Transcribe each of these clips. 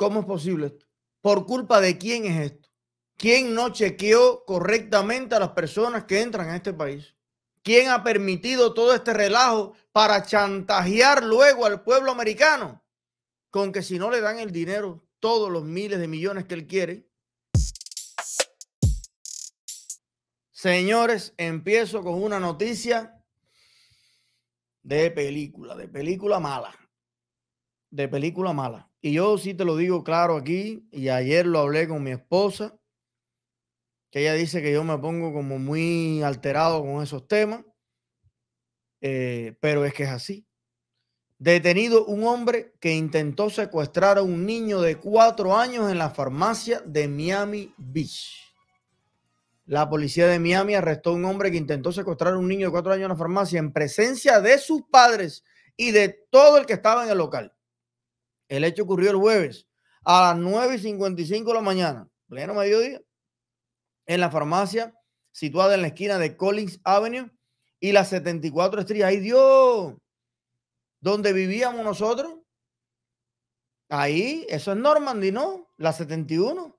¿Cómo es posible esto? ¿Por culpa de quién es esto? ¿Quién no chequeó correctamente a las personas que entran a este país? ¿Quién ha permitido todo este relajo para chantajear luego al pueblo americano con que si no le dan el dinero, todos los miles de millones que él quiere? Señores, empiezo con una noticia de película, de película mala, de película mala. Y yo sí te lo digo claro aquí, y ayer lo hablé con mi esposa, que ella dice que yo me pongo como muy alterado con esos temas, eh, pero es que es así. Detenido un hombre que intentó secuestrar a un niño de cuatro años en la farmacia de Miami Beach. La policía de Miami arrestó a un hombre que intentó secuestrar a un niño de cuatro años en la farmacia en presencia de sus padres y de todo el que estaba en el local. El hecho ocurrió el jueves a las 9 y 55 de la mañana, pleno mediodía, en la farmacia situada en la esquina de Collins Avenue y la 74 Street. ahí Dios! Donde vivíamos nosotros. Ahí, eso es Normandy, ¿no? La 71.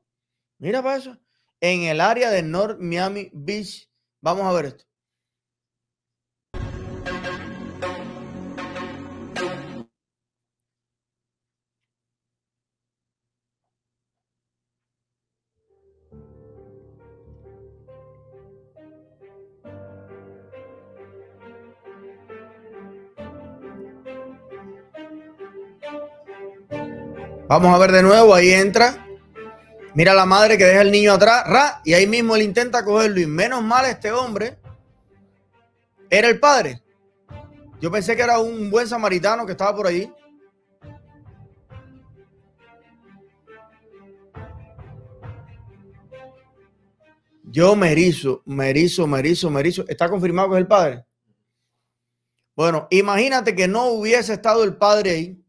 Mira para eso. En el área de North Miami Beach. Vamos a ver esto. Vamos a ver de nuevo, ahí entra. Mira la madre que deja el niño atrás, y ahí mismo él intenta cogerlo. Y menos mal este hombre era el padre. Yo pensé que era un buen samaritano que estaba por ahí. Yo me erizo, me erizo, me erizo. ¿Está confirmado que es el padre? Bueno, imagínate que no hubiese estado el padre ahí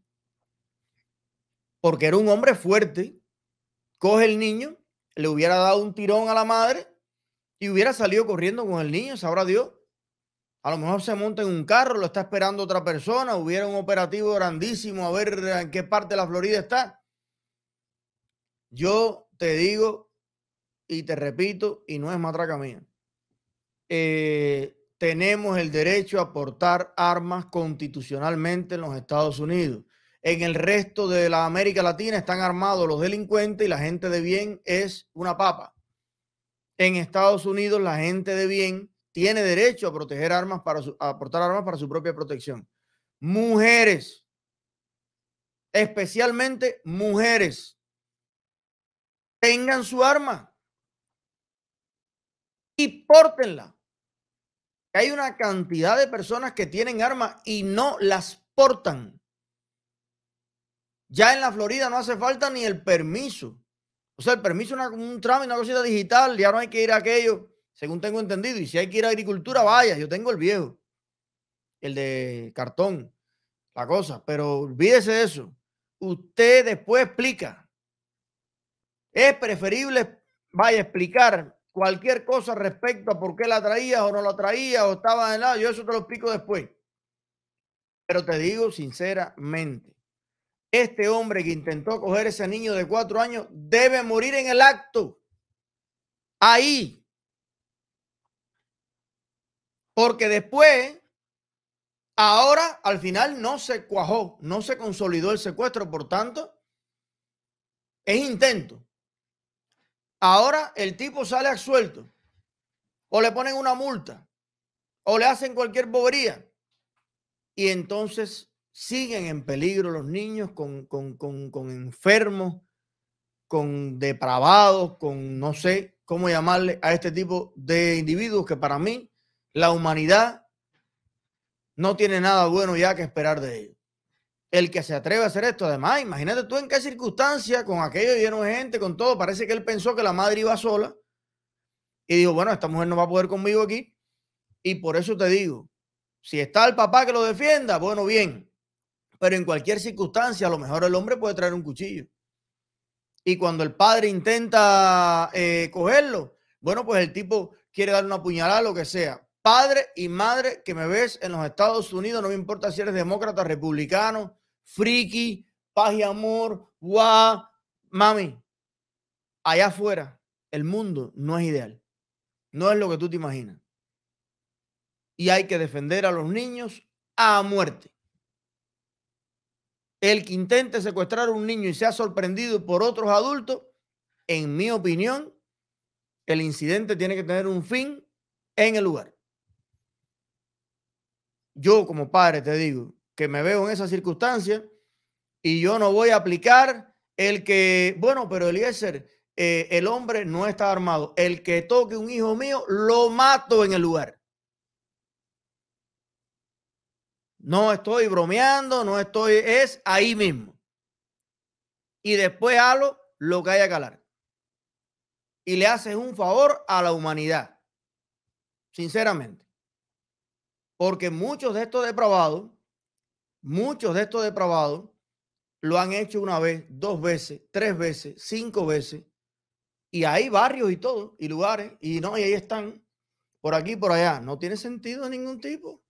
porque era un hombre fuerte, coge el niño, le hubiera dado un tirón a la madre y hubiera salido corriendo con el niño, sabrá Dios. A lo mejor se monta en un carro, lo está esperando otra persona, hubiera un operativo grandísimo a ver en qué parte de la Florida está. Yo te digo y te repito, y no es matraca mía, eh, tenemos el derecho a portar armas constitucionalmente en los Estados Unidos en el resto de la América Latina están armados los delincuentes y la gente de bien es una papa. En Estados Unidos la gente de bien tiene derecho a proteger armas para su, a portar armas para su propia protección. Mujeres, especialmente mujeres, tengan su arma y pórtenla. Hay una cantidad de personas que tienen armas y no las portan. Ya en la Florida no hace falta ni el permiso. O sea, el permiso es un trámite, una cosita digital, ya no hay que ir a aquello, según tengo entendido. Y si hay que ir a agricultura, vaya, yo tengo el viejo, el de cartón, la cosa. Pero olvídese de eso. Usted después explica. Es preferible, vaya, explicar cualquier cosa respecto a por qué la traías o no la traía o estaba de lado. Yo eso te lo explico después. Pero te digo sinceramente, este hombre que intentó coger ese niño de cuatro años debe morir en el acto. Ahí. Porque después, ahora al final no se cuajó, no se consolidó el secuestro, por tanto, es intento. Ahora el tipo sale absuelto. O le ponen una multa. O le hacen cualquier bobería. Y entonces siguen en peligro los niños con, enfermos, con depravados, con no sé cómo llamarle a este tipo de individuos que para mí la humanidad no tiene nada bueno ya que esperar de ellos. El que se atreve a hacer esto, además, imagínate tú en qué circunstancia, con aquello lleno de gente, con todo, parece que él pensó que la madre iba sola y dijo, bueno, esta mujer no va a poder conmigo aquí. Y por eso te digo, si está el papá que lo defienda, bueno, bien, pero en cualquier circunstancia, a lo mejor el hombre puede traer un cuchillo. Y cuando el padre intenta eh, cogerlo, bueno, pues el tipo quiere dar una puñalada, lo que sea. Padre y madre que me ves en los Estados Unidos, no me importa si eres demócrata, republicano, friki, paz y amor, guau, mami, allá afuera, el mundo no es ideal. No es lo que tú te imaginas. Y hay que defender a los niños a muerte el que intente secuestrar a un niño y sea sorprendido por otros adultos, en mi opinión, el incidente tiene que tener un fin en el lugar. Yo como padre te digo que me veo en esa circunstancia y yo no voy a aplicar el que, bueno, pero Eliezer, eh, el hombre no está armado. El que toque un hijo mío, lo mato en el lugar. No estoy bromeando, no estoy, es ahí mismo. Y después halo lo que haya que hablar. Y le haces un favor a la humanidad, sinceramente. Porque muchos de estos depravados, muchos de estos depravados, lo han hecho una vez, dos veces, tres veces, cinco veces. Y hay barrios y todo, y lugares, y no, y ahí están, por aquí, por allá. No tiene sentido de ningún tipo.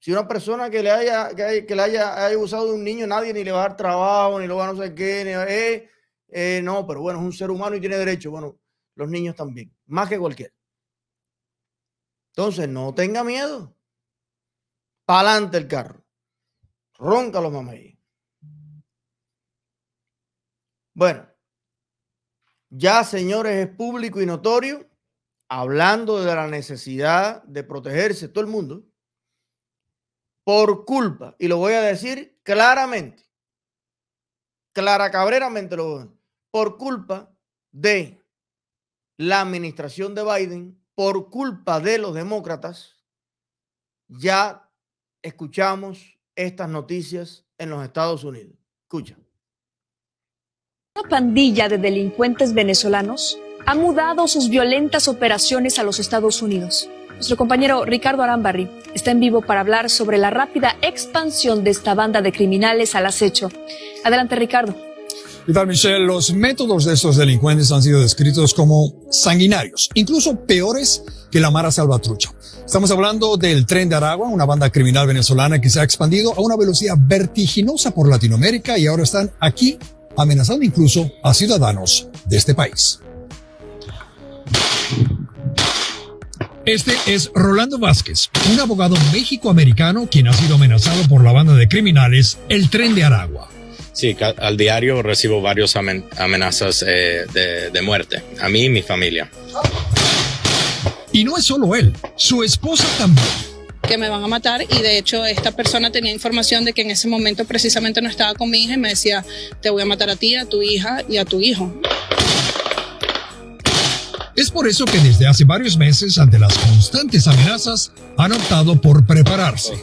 Si una persona que le haya, que, le haya, usado de un niño, nadie ni le va a dar trabajo, ni lo va a no sé qué, eh, eh, no, pero bueno, es un ser humano y tiene derecho. Bueno, los niños también, más que cualquier. Entonces, no tenga miedo. Pa'lante el carro. Ronca los mamá. Bueno, ya señores, es público y notorio, hablando de la necesidad de protegerse todo el mundo, por culpa, y lo voy a decir claramente, clara cabreramente lo voy a decir, por culpa de la administración de Biden, por culpa de los demócratas, ya escuchamos estas noticias en los Estados Unidos. Escucha. Una pandilla de delincuentes venezolanos ha mudado sus violentas operaciones a los Estados Unidos nuestro compañero Ricardo Arambarri está en vivo para hablar sobre la rápida expansión de esta banda de criminales al acecho. Adelante, Ricardo. ¿Qué tal, Michelle? Los métodos de estos delincuentes han sido descritos como sanguinarios, incluso peores que la Mara Salvatrucha. Estamos hablando del Tren de Aragua, una banda criminal venezolana que se ha expandido a una velocidad vertiginosa por Latinoamérica y ahora están aquí amenazando incluso a ciudadanos de este país. Este es Rolando Vázquez, un abogado mexicoamericano quien ha sido amenazado por la banda de criminales El Tren de Aragua. Sí, al diario recibo varias amenazas eh, de, de muerte, a mí y mi familia. Y no es solo él, su esposa también que me van a matar y de hecho esta persona tenía información de que en ese momento precisamente no estaba con mi hija y me decía, te voy a matar a ti, a tu hija y a tu hijo. Es por eso que desde hace varios meses, ante las constantes amenazas, han optado por prepararse.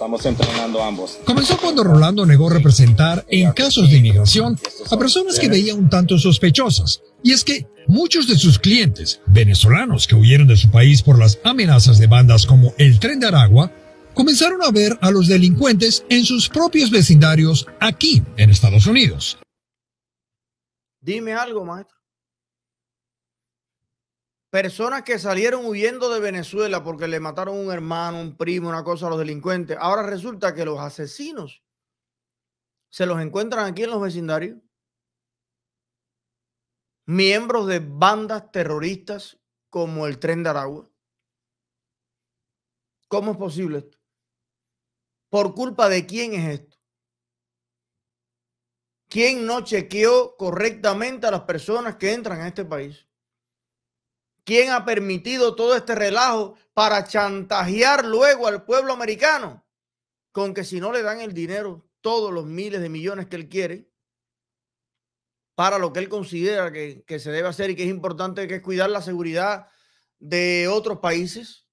Comenzó cuando Rolando negó representar en casos de inmigración a personas que veía un tanto sospechosas. Y es que muchos de sus clientes, venezolanos que huyeron de su país por las amenazas de bandas como el Tren de Aragua, comenzaron a ver a los delincuentes en sus propios vecindarios aquí en Estados Unidos. Dime algo, maestro personas que salieron huyendo de Venezuela porque le mataron un hermano, un primo, una cosa a los delincuentes. Ahora resulta que los asesinos se los encuentran aquí en los vecindarios. Miembros de bandas terroristas como el Tren de Aragua. ¿Cómo es posible esto? ¿Por culpa de quién es esto? ¿Quién no chequeó correctamente a las personas que entran a este país? ¿Quién ha permitido todo este relajo para chantajear luego al pueblo americano con que si no le dan el dinero, todos los miles de millones que él quiere, para lo que él considera que, se debe hacer y que es importante, que es cuidar la seguridad de otros países,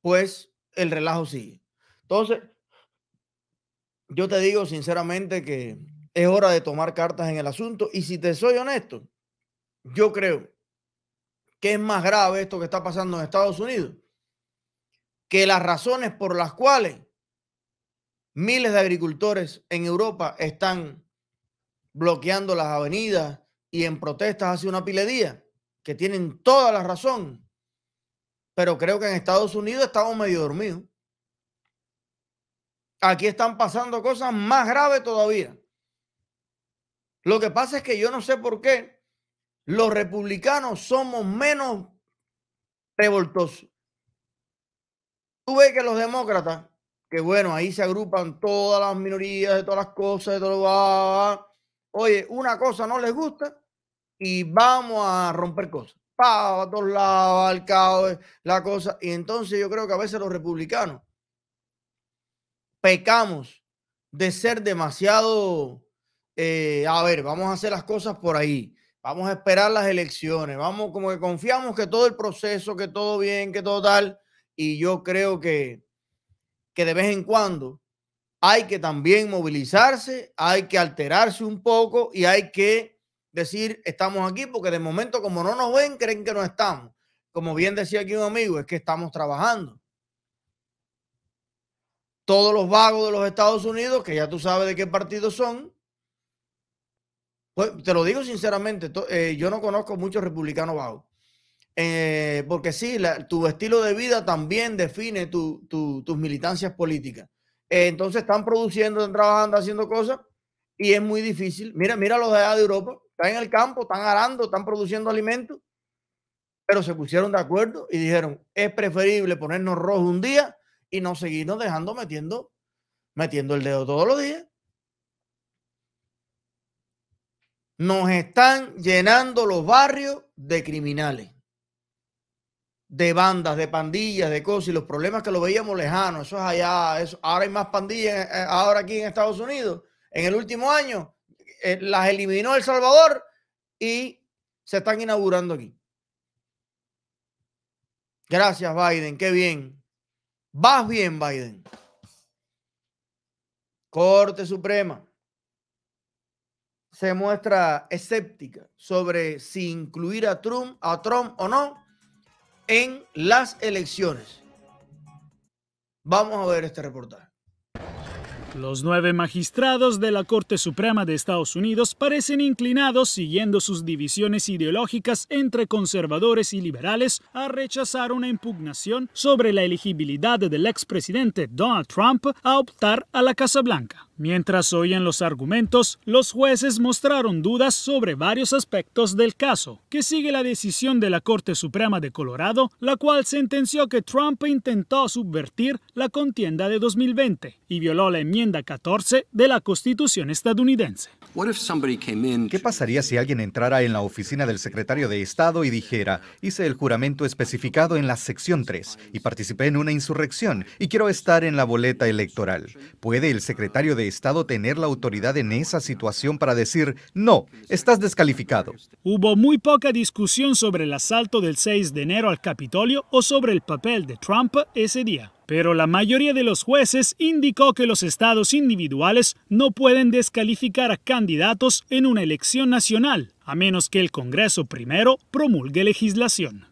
pues el relajo sigue. Entonces, yo te digo sinceramente que es hora de tomar cartas en el asunto y si te soy honesto, yo creo ¿Qué es más grave esto que está pasando en Estados Unidos? Que las razones por las cuales miles de agricultores en Europa están bloqueando las avenidas y en protestas hace una piledía que tienen toda la razón. Pero creo que en Estados Unidos estamos medio dormidos. Aquí están pasando cosas más graves todavía. Lo que pasa es que yo no sé por qué los republicanos somos menos revoltosos. Tú ves que los demócratas, que bueno, ahí se agrupan todas las minorías de todas las cosas, de todo lo va. Oye, una cosa no les gusta y vamos a romper cosas. Pa, a todos lados, al caos, la cosa. Y entonces yo creo que a veces los republicanos pecamos de ser demasiado, eh, a ver, vamos a hacer las cosas por ahí Vamos a esperar las elecciones. Vamos como que confiamos que todo el proceso, que todo bien, que todo tal. Y yo creo que, que de vez en cuando hay que también movilizarse, hay que alterarse un poco y hay que decir estamos aquí porque de momento como no nos ven creen que no estamos. Como bien decía aquí un amigo, es que estamos trabajando todos los vagos de los Estados Unidos, que ya tú sabes de qué partido son, pues, te lo digo sinceramente, eh, yo no conozco muchos republicanos bajos. Eh, porque sí, tu estilo de vida también define tus militancias políticas. Eh, entonces están produciendo, están trabajando, haciendo cosas y es muy difícil. Mira, mira los de de Europa, están en el campo, están arando, están produciendo alimentos, pero se pusieron de acuerdo y dijeron, es preferible ponernos rojos un día y no seguirnos dejando metiendo, metiendo el dedo todos los días. nos están llenando los barrios de criminales, de bandas, de pandillas, de cosas, y los problemas que lo veíamos lejano. eso es allá, eso, ahora hay más pandillas eh, eh, ahora aquí en Estados Unidos. En el último año eh, las eliminó El Salvador y se están inaugurando aquí. Gracias, Biden, qué bien. Vas bien, Biden. Corte Suprema se muestra escéptica sobre si incluir a Trump, a Trump o no en las elecciones. Vamos a ver este reportaje. Los nueve magistrados de la Corte Suprema de Estados Unidos parecen inclinados, siguiendo sus divisiones ideológicas entre conservadores y liberales, a rechazar una impugnación sobre la elegibilidad del expresidente Donald Trump a optar a la Casa Blanca. Mientras oían los argumentos, los jueces mostraron dudas sobre varios aspectos del caso, que sigue la decisión de la Corte Suprema de Colorado, la cual sentenció que Trump intentó subvertir la contienda de 2020 y violó la enmienda 14 de la Constitución estadounidense. ¿Qué pasaría si alguien entrara en la oficina del secretario de Estado y dijera, hice el juramento especificado en la sección 3 y participé en una insurrección y quiero estar en la boleta electoral? ¿Puede el secretario de Estado tener la autoridad en esa situación para decir, no, estás descalificado? Hubo muy poca discusión sobre el asalto del 6 de enero al Capitolio o sobre el papel de Trump ese día pero la mayoría de los jueces indicó que los estados individuales no pueden descalificar a candidatos en una elección nacional, a menos que el Congreso primero promulgue legislación.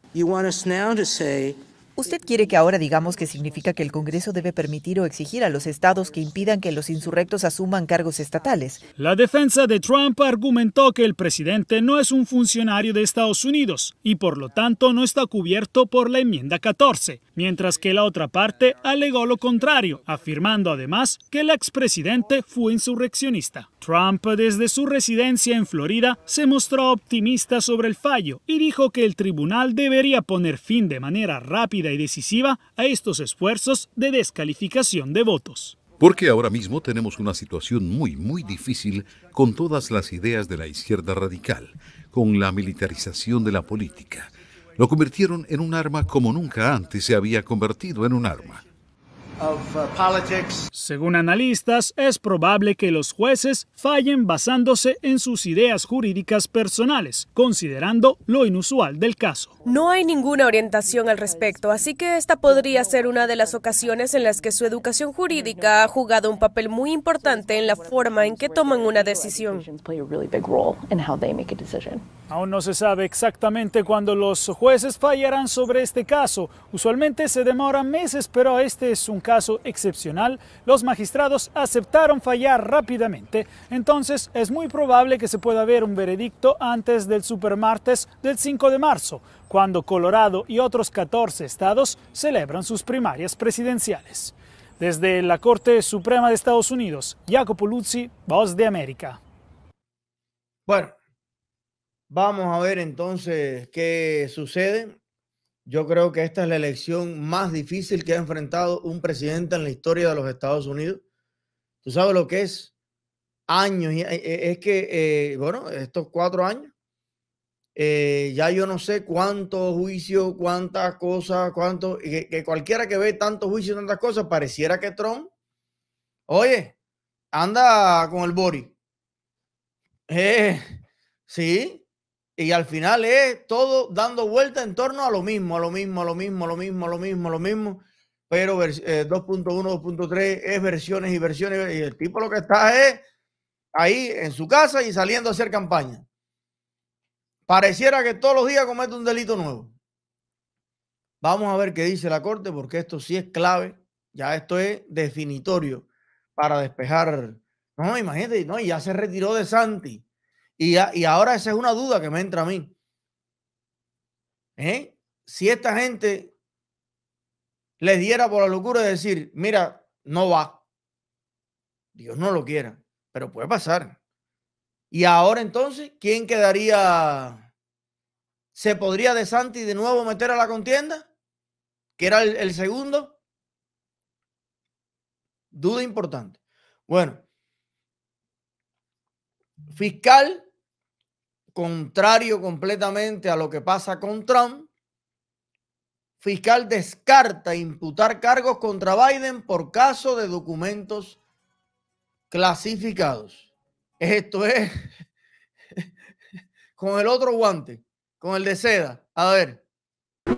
Usted quiere que ahora digamos que significa que el Congreso debe permitir o exigir a los estados que impidan que los insurrectos asuman cargos estatales. La defensa de Trump argumentó que el presidente no es un funcionario de Estados Unidos y por lo tanto no está cubierto por la enmienda 14, mientras que la otra parte alegó lo contrario, afirmando además que el expresidente fue insurreccionista. Trump, desde su residencia en Florida, se mostró optimista sobre el fallo y dijo que el tribunal debería poner fin de manera rápida y decisiva a estos esfuerzos de descalificación de votos. Porque ahora mismo tenemos una situación muy, muy difícil con todas las ideas de la izquierda radical, con la militarización de la política. Lo convirtieron en un arma como nunca antes se había convertido en un arma. Uh, Según analistas, es probable que los jueces fallen basándose en sus ideas jurídicas personales, considerando lo inusual del caso. No hay ninguna orientación al respecto, así que esta podría ser una de las ocasiones en las que su educación jurídica ha jugado un papel muy importante en la forma en que toman una decisión. Aún no se sabe exactamente cuándo los jueces fallarán sobre este caso. Usualmente se demoran meses, pero este es un caso caso excepcional, los magistrados aceptaron fallar rápidamente, entonces es muy probable que se pueda ver un veredicto antes del supermartes del 5 de marzo, cuando Colorado y otros 14 estados celebran sus primarias presidenciales. Desde la Corte Suprema de Estados Unidos, Jacopo Luzzi, Voz de América. Bueno, vamos a ver entonces qué sucede. Yo creo que esta es la elección más difícil que ha enfrentado un presidente en la historia de los Estados Unidos. Tú sabes lo que es años. Eh, eh, es que, eh, bueno, estos cuatro años, ya yo no sé cuántos juicios, cuántas cosas, cuánto. que, cualquiera que ve tantos juicios, tantas cosas, pareciera que Trump, oye, anda con el Bori. Eh, sí, y al final es todo dando vuelta en torno a lo mismo, a lo mismo, a lo mismo, a lo mismo, a lo mismo, a lo mismo. Pero 2.1, 2.3 eh, es versiones y versiones. Y el tipo lo que está es ahí en su casa y saliendo a hacer campaña. Pareciera que todos los días comete un delito nuevo. Vamos a ver qué dice la Corte, porque esto sí es clave. Ya esto es definitorio para despejar. No, imagínate, no, y ya se retiró de Santi. Y, ahora esa es una duda que me entra a mí. ¿Eh? Si esta gente les diera por la locura de decir, mira, no va. Dios no lo quiera, pero puede pasar. Y ahora entonces, ¿quién quedaría? ¿Se podría De Santi de nuevo meter a la contienda? Que era el segundo. Duda importante. Bueno, fiscal contrario completamente a lo que pasa con Trump, fiscal descarta imputar cargos contra Biden por caso de documentos clasificados. Esto es con el otro guante, con el de seda. A ver.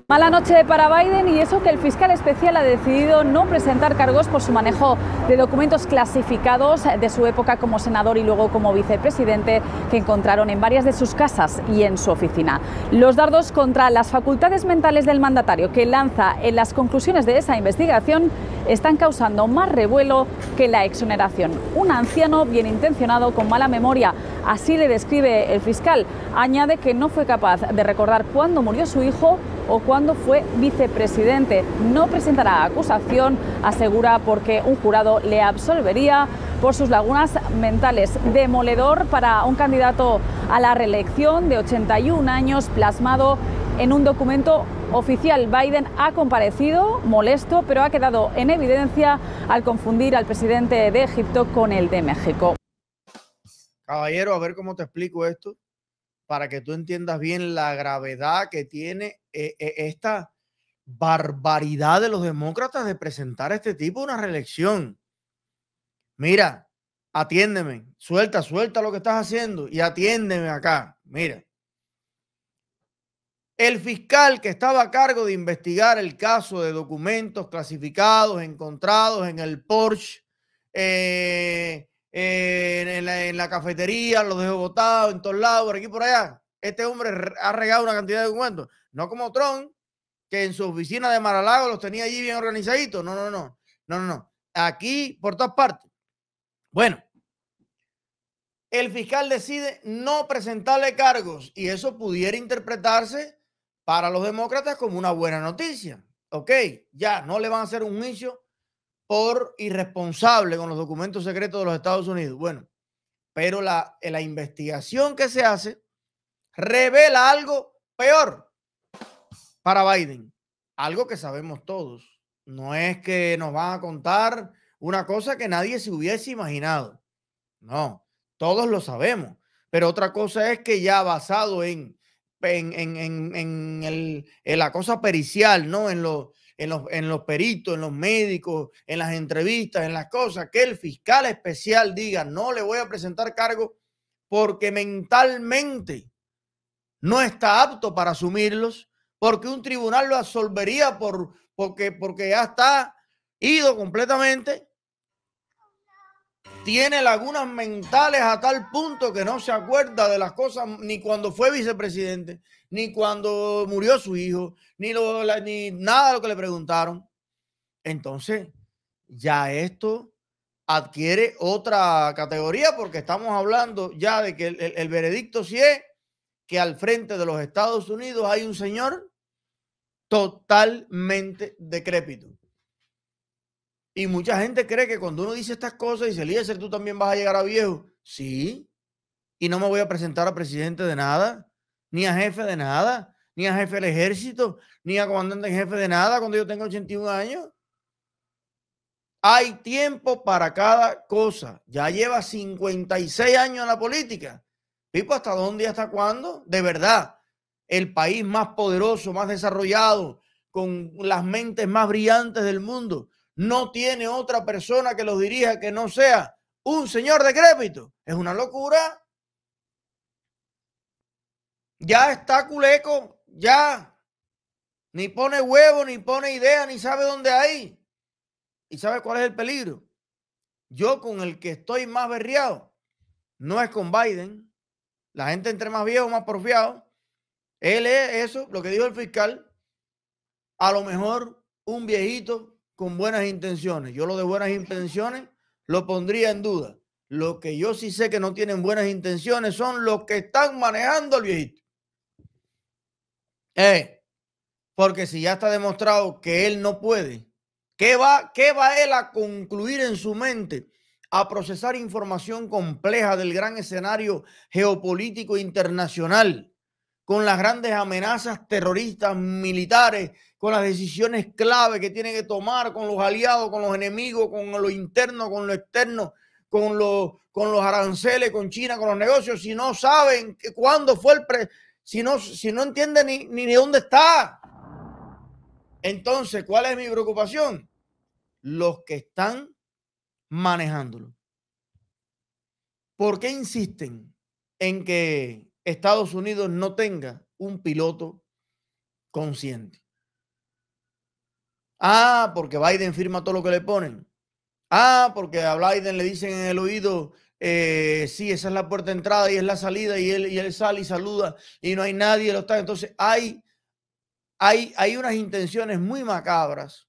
Mala noche para Biden y eso que el fiscal especial ha decidido no presentar cargos por su manejo de documentos clasificados de su época como senador y luego como vicepresidente que encontraron en varias de sus casas y en su oficina. Los dardos contra las facultades mentales del mandatario que lanza en las conclusiones de esa investigación están causando más revuelo que la exoneración. Un anciano bien intencionado con mala memoria, así le describe el fiscal, añade que no fue capaz de recordar cuándo murió su hijo o cuando fue vicepresidente. No presentará acusación, asegura porque un jurado le absolvería por sus lagunas mentales. Demoledor para un candidato a la reelección de 81 años plasmado en un documento oficial. Biden ha comparecido molesto, pero ha quedado en evidencia al confundir al presidente de Egipto con el de México. Caballero, a ver cómo te explico esto para que tú entiendas bien la gravedad que tiene e, e, esta barbaridad de los demócratas de presentar a este tipo una reelección. Mira, atiéndeme, suelta, suelta lo que estás haciendo y atiéndeme acá. Mira. El fiscal que estaba a cargo de investigar el caso de documentos clasificados encontrados en el Porsche, eh, eh, en, la, en, cafetería, los dejó botados en todos lados, por aquí por allá. Este hombre ha regado una cantidad de documentos. No como Trump, que en su oficina de Maralago los tenía allí bien organizaditos. No, no, no. No, no, no. Aquí, por todas partes. Bueno, el fiscal decide no presentarle cargos y eso pudiera interpretarse para los demócratas como una buena noticia. Ok, ya no le van a hacer un juicio por irresponsable con los documentos secretos de los Estados Unidos. Bueno, pero la, la investigación que se hace revela algo peor para Biden. Algo que sabemos todos. No es que nos van a contar una cosa que nadie se hubiese imaginado. No, todos lo sabemos. Pero otra cosa es que ya basado en, en, la cosa pericial, ¿no? En, los, en los peritos, en los médicos, en las entrevistas, en las cosas, que el fiscal especial diga, no le voy a presentar cargo porque mentalmente no está apto para asumirlos porque un tribunal lo absolvería por, porque, porque ya está ido completamente. Tiene lagunas mentales a tal punto que no se acuerda de las cosas ni cuando fue vicepresidente, ni cuando murió su hijo, ni, lo, ni nada de lo que le preguntaron. Entonces, ya esto adquiere otra categoría porque estamos hablando ya de que el, veredicto sí es que al frente de los Estados Unidos hay un señor totalmente decrépito. Y mucha gente cree que cuando uno dice estas cosas, y dice, Eliezer, tú también vas a llegar a viejo. Sí, y no me voy a presentar a presidente de nada, ni a jefe de nada, ni a jefe del ejército, ni a comandante en jefe de nada cuando yo tenga 81 años. Hay tiempo para cada cosa. Ya lleva 56 años en la política Pipo, ¿hasta dónde y hasta cuándo? De verdad, el país más poderoso, más desarrollado, con las mentes más brillantes del mundo, no tiene otra persona que los dirija que no sea un señor decrépito. Es una locura. Ya está culeco, ya. Ni pone huevo, ni pone idea, ni sabe dónde hay. ¿Y sabe cuál es el peligro? Yo con el que estoy más berriado no es con Biden, la gente entre más viejo, más porfiado. Él es eso, lo que dijo el fiscal. A lo mejor un viejito con buenas intenciones. Yo lo de buenas intenciones lo pondría en duda. Lo que yo sí sé que no tienen buenas intenciones son los que están manejando al viejito. Eh, porque si ya está demostrado que él no puede, ¿qué va, qué va él a concluir en su mente? a procesar información compleja del gran escenario geopolítico internacional, con las grandes amenazas terroristas, militares, con las decisiones clave que tiene que tomar con los aliados, con los enemigos, con lo interno, con lo externo, con, con los aranceles, con China, con los negocios, si no saben cuándo fue el... Pre, si, no, si no entienden ni, ni dónde está. Entonces, ¿cuál es mi preocupación? Los que están manejándolo. ¿Por qué insisten en que Estados Unidos no tenga un piloto consciente? Ah, porque Biden firma todo lo que le ponen. Ah, porque a Biden le dicen en el oído, eh, sí, esa es la puerta de entrada y es la salida y él, y él sale y saluda y no hay nadie, lo Entonces hay, hay, hay unas intenciones muy macabras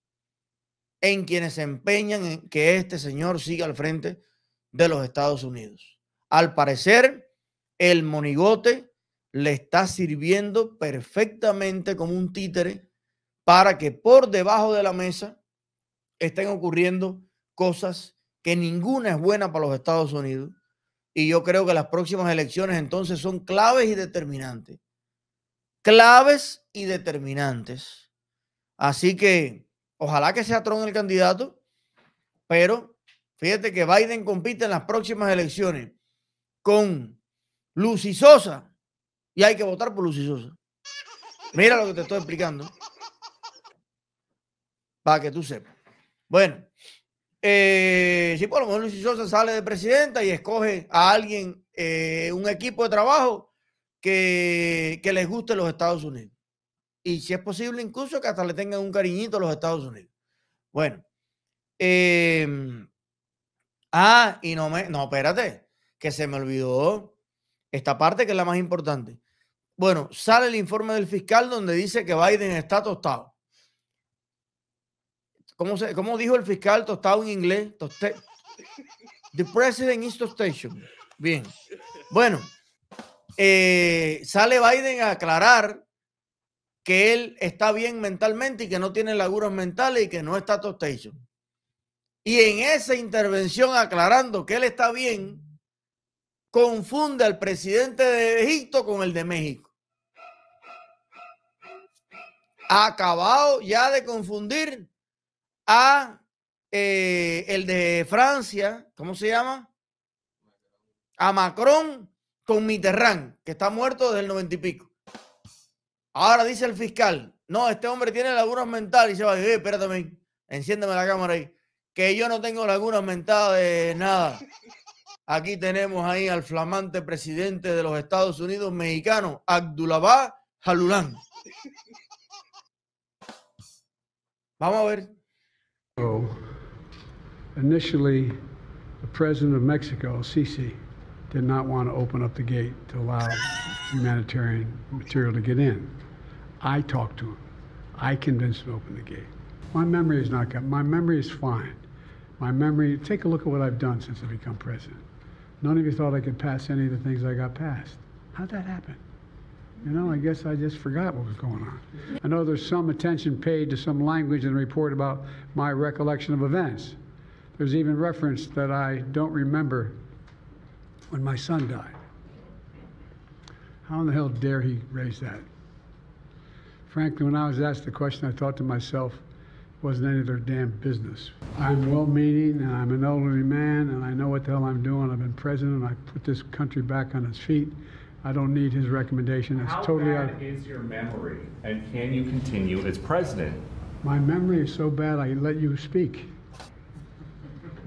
en quienes se empeñan en que este señor siga al frente de los Estados Unidos. Al parecer, el monigote le está sirviendo perfectamente como un títere para que por debajo de la mesa estén ocurriendo cosas que ninguna es buena para los Estados Unidos. Y yo creo que las próximas elecciones entonces son claves y determinantes. Claves y determinantes. Así que Ojalá que sea Trump el candidato, pero fíjate que Biden compite en las próximas elecciones con Lucy Sosa y hay que votar por Lucy Sosa. Mira lo que te estoy explicando. Para que tú sepas. Bueno, si eh, sí, por lo menos Lucy Sosa sale de presidenta y escoge a alguien, eh, un equipo de trabajo que, que les guste los Estados Unidos y si es posible incluso que hasta le tengan un cariñito a los Estados Unidos. Bueno. Em, ah, y no me... No, espérate, que se me olvidó esta parte que es la más importante. Bueno, sale el informe del fiscal donde dice que Biden está tostado. ¿Cómo, se, cómo dijo el fiscal tostado en inglés? the president is tostation. Bien. Bueno, eh, sale Biden a aclarar que él está bien mentalmente y que no tiene laguras mentales y que no está tostation. Y en esa intervención aclarando que él está bien, confunde al presidente de Egipto con el de México. Ha Acabado ya de confundir a eh, el de Francia, ¿cómo se llama? A Macron con Mitterrand, que está muerto desde el noventa y pico. Ahora dice el fiscal, no, este hombre tiene lagunas mentales. Y se va, eh, espérate, enciéndeme la cámara ahí. Que yo no tengo lagunas mentales de nada. Aquí tenemos ahí al flamante presidente de los Estados Unidos mexicano, Abdulabá Jalulán. Vamos a ver. So, initially, the president of Mexico, Sisi, did not want to open up the gate to allow humanitarian material to get in. I talked to him. I convinced him to open the gate. My memory is not good. My memory is fine. My memory, take a look at what I've done since I've become president. None of you thought I could pass any of the things I got passed. How'd that happen? You know, I guess I just forgot what was going on. I know there's some attention paid to some language in the report about my recollection of events. There's even reference that I don't remember when my son died. How in the hell dare he raise that? Frankly, when I was asked the question, I thought to myself, wasn't any of their damn business. I'm well meaning and I'm an elderly man and I know what the hell I'm doing. I've been president and I put this country back on its feet. I don't need his recommendation. It's How totally bad out. is your memory and can you continue as president? My memory is so bad I let you speak.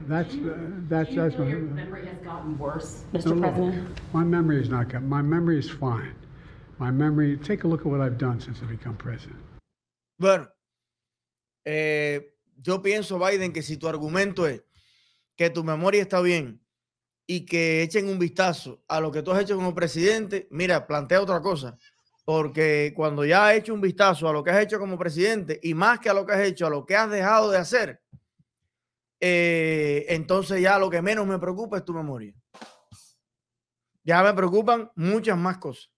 That's uh, that's that's my memory has gotten worse, Mr. No, President. my memory is not good. My memory is fine. my memory. Take a look at what I've done since I became president. Bueno, eh, yo pienso, Biden, que si tu argumento es que tu memoria está bien y que echen un vistazo a lo que tú has hecho como presidente, mira, plantea otra cosa. Porque cuando ya has hecho un vistazo a lo que has hecho como presidente y más que a lo que has hecho, a lo que has dejado de hacer, eh, entonces ya lo que menos me preocupa es tu memoria. Ya me preocupan muchas más cosas.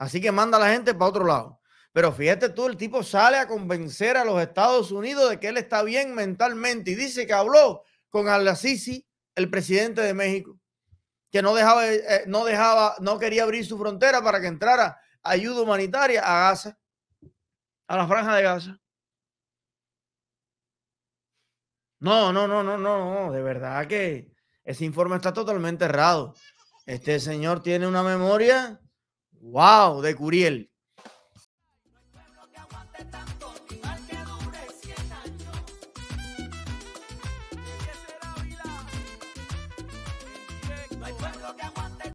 Así que manda a la gente para otro lado. Pero fíjate tú, el tipo sale a convencer a los Estados Unidos de que él está bien mentalmente y dice que habló con al Assisi, el presidente de México, que no dejaba, eh, eh, no dejaba, no quería abrir su frontera para que entrara ayuda humanitaria a Gaza, a la franja de Gaza. No, no, no, no, no, no, de verdad que ese informe está totalmente errado. Este señor tiene una memoria Wow, de Curiel.